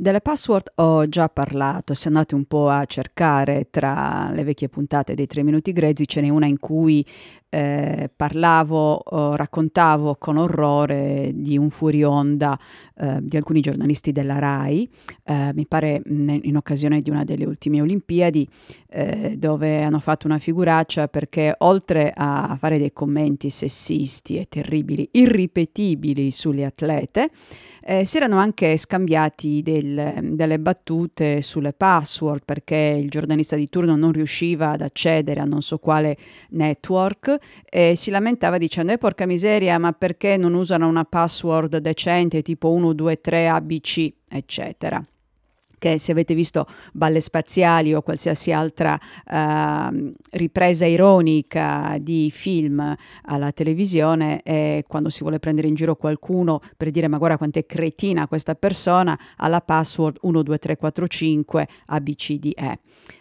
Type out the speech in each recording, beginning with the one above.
Delle password ho già parlato, se andate un po' a cercare tra le vecchie puntate dei 3 minuti grezzi ce n'è una in cui eh, parlavo, oh, raccontavo con orrore di un furionda eh, di alcuni giornalisti della RAI, eh, mi pare in, in occasione di una delle ultime Olimpiadi, eh, dove hanno fatto una figuraccia perché oltre a fare dei commenti sessisti e terribili, irripetibili sulle atlete, eh, si erano anche scambiati del, delle battute sulle password perché il giornalista di turno non riusciva ad accedere a non so quale network e si lamentava dicendo E eh, porca miseria ma perché non usano una password decente tipo 123 ABC eccetera che se avete visto Balle Spaziali o qualsiasi altra eh, ripresa ironica di film alla televisione, eh, quando si vuole prendere in giro qualcuno per dire ma guarda quanto è cretina questa persona, ha la password 12345 ABCDE.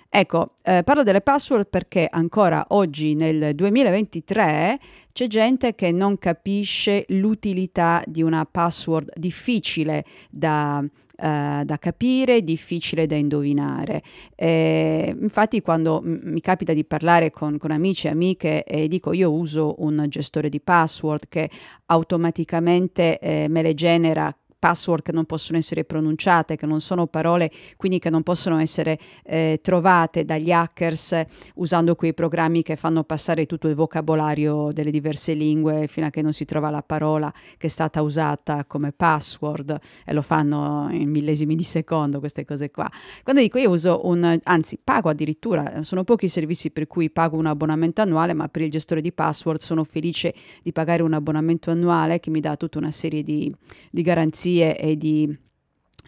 Ecco, eh, parlo delle password perché ancora oggi nel 2023 c'è gente che non capisce l'utilità di una password difficile da, eh, da capire, difficile da indovinare. Eh, infatti quando mi capita di parlare con, con amici e amiche e dico io uso un gestore di password che automaticamente eh, me le genera password che non possono essere pronunciate, che non sono parole, quindi che non possono essere eh, trovate dagli hackers usando quei programmi che fanno passare tutto il vocabolario delle diverse lingue fino a che non si trova la parola che è stata usata come password e lo fanno in millesimi di secondo queste cose qua. Quando dico io uso un, anzi pago addirittura, sono pochi i servizi per cui pago un abbonamento annuale, ma per il gestore di password sono felice di pagare un abbonamento annuale che mi dà tutta una serie di, di garanzie garanzie e di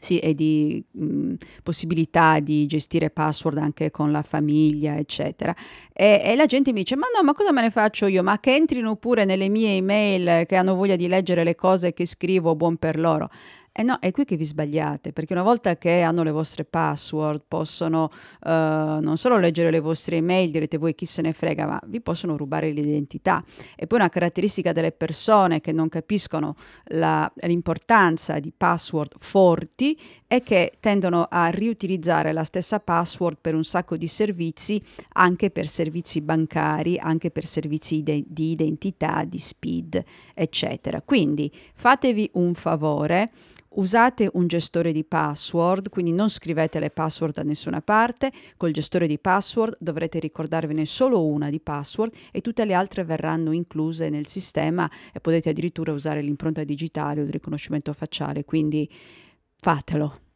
sì, e di mh, possibilità di gestire password anche con la famiglia, eccetera. E, e, la gente mi dice: Ma no, ma cosa me ne faccio io? Ma che entrino pure nelle mie email che hanno voglia di leggere le cose che scrivo, buon per loro. E eh no, è qui che vi sbagliate, perché una volta che hanno le vostre password, possono eh, non solo leggere le vostre email, direte voi chi se ne frega, ma vi possono rubare l'identità. E poi una caratteristica delle persone che non capiscono la, l'importanza di password forti è che tendono a riutilizzare la stessa password per un sacco di servizi, anche per servizi bancari, anche per servizi de- di identità, di speed, eccetera. Quindi fatevi un favore usate un gestore di password, quindi non scrivete le password da nessuna parte, col gestore di password dovrete ricordarvene solo una di password e tutte le altre verranno incluse nel sistema e potete addirittura usare l'impronta digitale o il riconoscimento facciale, quindi fatelo.